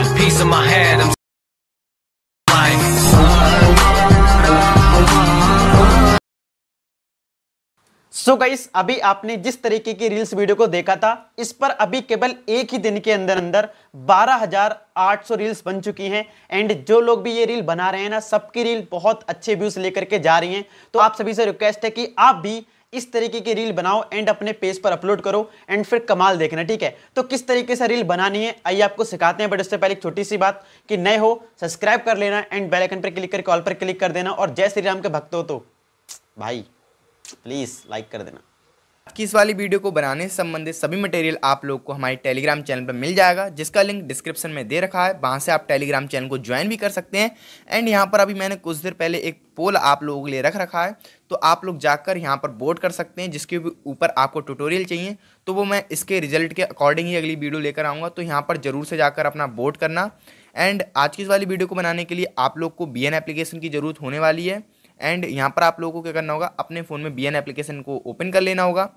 got peace in my head. I'm so so guys अभी आपने जिस तरीके की रील्स वीडियो को देखा था इस पर अभी केवल एक ही दिन के अंदर अंदर 12,800 रील्स बन चुकी हैं एंड जो लोग भी ये रील बना रहे हैं ना सबकी रील बहुत अच्छे व्यूज लेकर के जा रही हैं तो आप सभी से रिक्वेस्ट है कि आप भी इस तरीके की रील बनाओ एंड अपने पेज पर अपलोड करो एंड फिर कमाल देखना ठीक है तो किस तरीके से रील बनानी है आइए आपको सिखाते हैं बट उससे पहले एक छोटी सी बात कि नए हो सब्सक्राइब कर लेना एंड बेलाइकन पर क्लिक कर कॉल पर क्लिक कर देना और जय श्री राम के भक्त हो तो भाई प्लीज़ लाइक कर देना कि इस वाली वीडियो को बनाने से संबंधित सभी मटेरियल आप लोग को हमारे टेलीग्राम चैनल पर मिल जाएगा जिसका लिंक डिस्क्रिप्शन में दे रखा है वहाँ से आप टेलीग्राम चैनल को ज्वाइन भी कर सकते हैं एंड यहाँ पर अभी मैंने कुछ देर पहले एक पोल आप लोगों के लिए रख रखा है तो आप लोग जाकर यहाँ पर वोट कर सकते हैं जिसके ऊपर आपको ट्यूटोरियल चाहिए तो वो मैं इसके रिजल्ट के अकॉर्डिंग ही अगली वीडियो लेकर आऊँगा तो यहाँ पर ज़रूर से जाकर अपना वोट करना एंड आज की इस वाली वीडियो को बनाने के लिए आप लोग को बी एन एप्लीकेशन की ज़रूरत होने वाली है एंड यहाँ पर आप लोगों को क्या करना होगा अपने फ़ोन में बी एन एप्लीकेशन को ओपन कर लेना होगा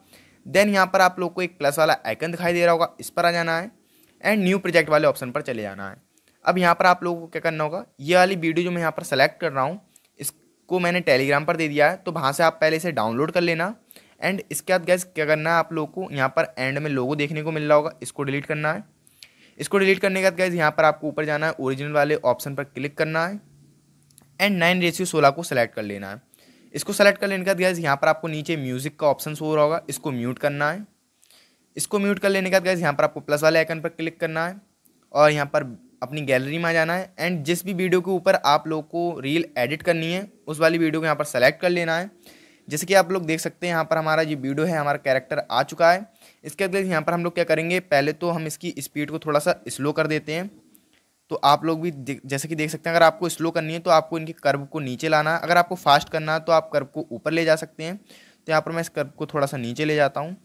देन यहाँ पर आप लोग को एक प्लस वाला आइकन दिखाई दे रहा होगा इस पर आ जाना है एंड न्यू प्रोजेक्ट वाले ऑप्शन पर चले जाना है अब यहाँ पर आप लोगों को क्या करना होगा ये वाली वीडियो जो मैं यहाँ पर सेलेक्ट कर रहा हूँ इसको मैंने टेलीग्राम पर दे दिया है तो वहाँ से आप पहले इसे डाउनलोड कर लेना एंड इसके बाद गैस क्या करना है आप लोगों को यहाँ पर एंड में लोगो देखने को मिल रहा होगा इसको डिलीट करना है इसको डिलीट करने के बाद गैस यहाँ पर आपको ऊपर जाना है ओरिजिनल वाले ऑप्शन पर क्लिक करना है एंड नाइन रेसियो सोलह को सिलेक्ट कर लेना है इसको सेलेक्ट कर लेने का गैस यहाँ पर आपको नीचे म्यूज़िक का ऑप्शन हो रहा होगा इसको म्यूट करना है इसको म्यूट कर लेने का गैस यहाँ पर आपको प्लस वाले आइकन पर क्लिक करना है और यहाँ पर अपनी गैलरी में आ जाना है एंड जिस भी वीडियो के ऊपर आप लोग को रील एडिट करनी है उस वाली वीडियो को यहाँ पर सेलेक्ट कर लेना है जैसे कि आप लोग देख सकते हैं यहाँ पर हमारा जो वीडियो है हमारा कैरेक्टर आ चुका है इसके अगले यहाँ पर हम लोग क्या करेंगे पहले तो हम इसकी स्पीड को थोड़ा सा स्लो कर देते हैं तो आप लोग भी जैसे कि देख सकते हैं अगर आपको स्लो करनी है तो आपको इनके कर्व को नीचे लाना है अगर आपको फास्ट करना है तो आप कर्व को ऊपर ले जा सकते हैं तो यहाँ पर मैं इस कर्व को थोड़ा सा नीचे ले जाता हूँ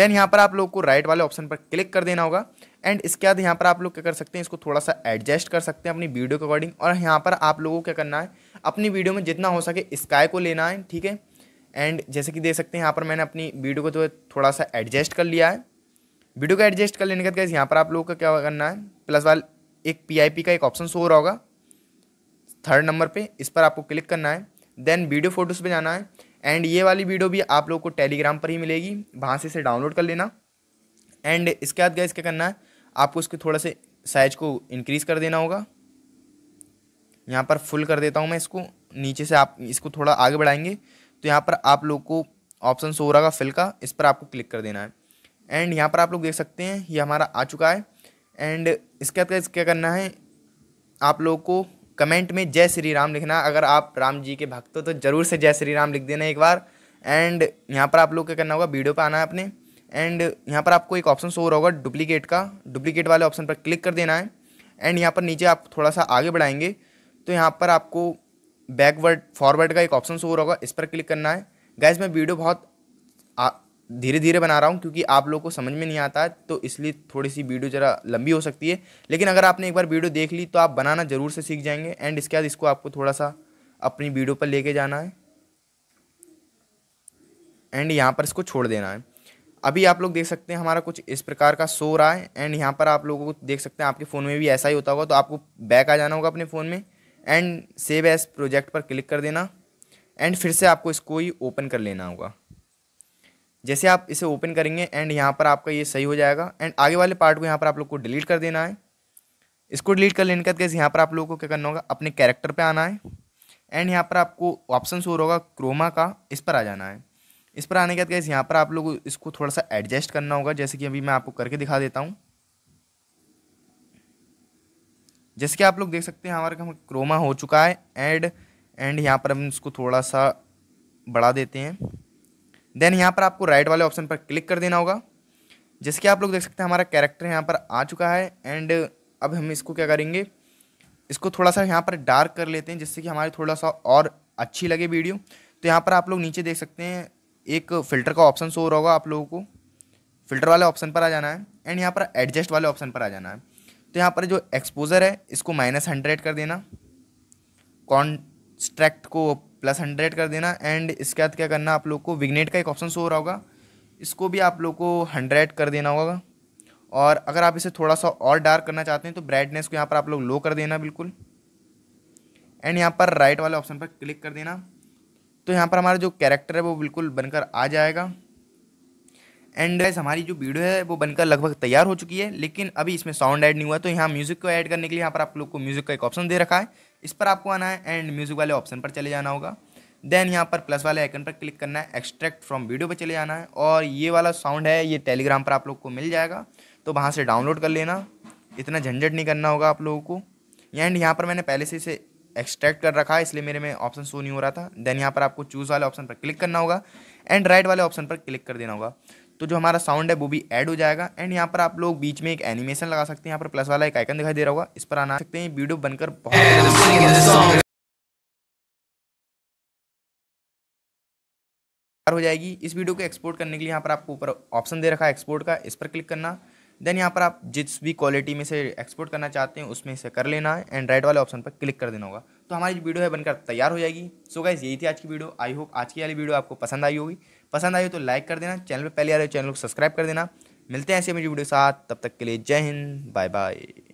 देन यहाँ पर आप लोग को राइट वाले ऑप्शन पर क्लिक कर देना होगा एंड इसके बाद यहाँ पर आप लोग क्या कर सकते हैं इसको थोड़ा सा एडजस्ट कर सकते हैं अपनी वीडियो के अकॉर्डिंग और यहाँ पर आप लोगों को क्या करना है अपनी वीडियो में जितना हो सके स्काई को लेना है ठीक है एंड जैसे कि देख सकते हैं यहाँ पर मैंने अपनी वीडियो को तो थोड़ा सा एडजस्ट कर लिया है वीडियो को एडजस्ट कर लेने के बाद यहाँ पर आप लोगों का क्या करना है प्लस वाल एक पीआईपी का एक ऑप्शन शो हो रहा होगा थर्ड नंबर पे इस पर आपको क्लिक करना है देन वीडियो फोटोज़ पे जाना है एंड ये वाली वीडियो भी आप लोग को टेलीग्राम पर ही मिलेगी वहाँ से इसे डाउनलोड कर लेना एंड इसके बाद गए क्या करना है आपको इसके थोड़ा से साइज को इंक्रीज़ कर देना होगा यहाँ पर फुल कर देता हूँ मैं इसको नीचे से आप इसको थोड़ा आगे बढ़ाएंगे तो यहाँ पर आप लोग को ऑप्शन सो रहा फिल का इस पर आपको क्लिक कर देना है एंड यहाँ पर आप लोग देख सकते हैं ये हमारा आ चुका है एंड इसके बाद क्या करना है आप लोग को कमेंट में जय श्री राम लिखना अगर आप राम जी के भक्त हो तो ज़रूर से जय श्री राम लिख देना एक बार एंड यहाँ पर आप लोग क्या करना होगा वीडियो पर आना है अपने एंड यहाँ पर आपको एक ऑप्शन शो रहा होगा डुप्लीकेट का डुप्लीकेट वाले ऑप्शन पर क्लिक कर देना है एंड यहाँ पर नीचे आप थोड़ा सा आगे बढ़ाएंगे तो यहाँ पर आपको बैकवर्ड फॉरवर्ड का एक ऑप्शन शोर होगा इस पर क्लिक करना है गैस मैं वीडियो बहुत धीरे धीरे बना रहा हूँ क्योंकि आप लोगों को समझ में नहीं आता है तो इसलिए थोड़ी सी वीडियो ज़रा लंबी हो सकती है लेकिन अगर आपने एक बार वीडियो देख ली तो आप बनाना ज़रूर से सीख जाएंगे एंड इसके बाद इसको आपको थोड़ा सा अपनी वीडियो पर लेके जाना है एंड यहाँ पर इसको छोड़ देना है अभी आप लोग देख सकते हैं हमारा कुछ इस प्रकार का शो रहा है एंड यहाँ पर आप लोगों को देख सकते हैं आपके फ़ोन में भी ऐसा ही होता होगा तो आपको बैक आ जाना होगा अपने फ़ोन में एंड सेव एस प्रोजेक्ट पर क्लिक कर देना एंड फिर से आपको इसको ही ओपन कर लेना होगा जैसे आप इसे ओपन करेंगे एंड यहाँ पर आपका ये सही हो जाएगा एंड आगे वाले पार्ट को यहाँ पर आप लोग को डिलीट कर देना है इसको डिलीट कर लेने के बाद यहाँ पर आप लोगों को क्या करना होगा अपने कैरेक्टर पे आना है एंड यहाँ पर आपको ऑप्शन शोर होगा क्रोमा का इस पर आ जाना है इस पर आने के बाद यहाँ पर आप लोग इसको थोड़ा सा एडजस्ट करना होगा जैसे कि अभी मैं आपको करके दिखा देता हूँ जैसे कि आप लोग देख सकते हैं हमारे हमारा क्रोमा हो चुका है एंड एंड यहाँ पर हम इसको थोड़ा सा बढ़ा देते हैं देन यहाँ पर आपको राइट वाले ऑप्शन पर क्लिक कर देना होगा जैसे कि आप लोग देख सकते हैं हमारा कैरेक्टर यहाँ पर आ चुका है एंड अब हम इसको क्या करेंगे इसको थोड़ा सा यहाँ पर डार्क कर लेते हैं जिससे कि हमारे थोड़ा सा और अच्छी लगे वीडियो तो यहाँ पर आप लोग नीचे देख सकते हैं एक फ़िल्टर का ऑप्शन शो रहा होगा आप लोगों को फ़िल्टर वाले ऑप्शन पर आ जाना है एंड यहाँ पर एडजस्ट वाले ऑप्शन पर आ जाना है तो यहाँ पर जो एक्सपोज़र है इसको माइनस हंड्रेड कर देना कॉन्स्ट्रैक्ट को प्लस हंड्रेड कर देना एंड इसके बाद क्या करना आप लोग को विग्नेट का एक ऑप्शन शो हो रहा होगा इसको भी आप लोग को हंड्रेड कर देना होगा और अगर आप इसे थोड़ा सा और डार्क करना चाहते हैं तो ब्राइटनेस को यहाँ पर आप लोग लो कर देना बिल्कुल एंड यहाँ पर राइट वाले ऑप्शन पर क्लिक कर देना तो यहाँ पर हमारा जो कैरेक्टर है वो बिल्कुल बनकर आ जाएगा एंड हमारी जो वीडियो है वो बनकर लगभग तैयार हो चुकी है लेकिन अभी इसमें साउंड ऐड नहीं हुआ तो यहाँ म्यूज़िक को ऐड करने के लिए यहाँ पर आप लोग को म्यूज़िक का एक ऑप्शन दे रखा है इस पर आपको आना है एंड म्यूज़िक वाले ऑप्शन पर चले जाना होगा देन यहाँ पर प्लस वाले आइकन पर क्लिक करना है एक्सट्रैक्ट फ्रॉम वीडियो पर चले जाना है और ये वाला साउंड है ये टेलीग्राम पर आप लोग को मिल जाएगा तो वहाँ से डाउनलोड कर लेना इतना झंझट नहीं करना होगा आप लोगों को एंड यहाँ पर मैंने पहले से इसे एक्सट्रैक्ट कर रखा है इसलिए मेरे में ऑप्शन शो नहीं हो रहा था देन यहाँ पर आपको चूज़ वाले ऑप्शन पर क्लिक करना होगा एंड राइट वाले ऑप्शन पर क्लिक कर देना होगा तो जो हमारा साउंड है वो भी ऐड हो जाएगा एंड यहाँ पर आप लोग बीच में एक एनिमेशन लगा सकते हैं यहाँ पर प्लस वाला एक आइकन दिखाई दे रहा होगा इस पर आना सकते हैं वीडियो बनकर बहुत हो जाएगी इस वीडियो को एक्सपोर्ट करने के लिए यहाँ पर आपको ऊपर ऑप्शन दे रखा है एक्सपोर्ट का इस पर क्लिक करना देन यहाँ पर आप जिस भी क्वालिटी में से एक्सपोर्ट करना चाहते हैं उसमें से कर लेना है एंड राइट वाले ऑप्शन पर क्लिक कर देना होगा तो हमारी जो वीडियो है बनकर तैयार हो जाएगी सो गाइज यही थी आज की वीडियो आई होप आज की वाली वीडियो आपको पसंद आई होगी पसंद आई हो तो लाइक कर देना चैनल पर पहले आ रहे हो चैनल को सब्सक्राइब कर देना मिलते हैं ऐसे मेरी वीडियो साथ तब तक के लिए जय हिंद बाय बाय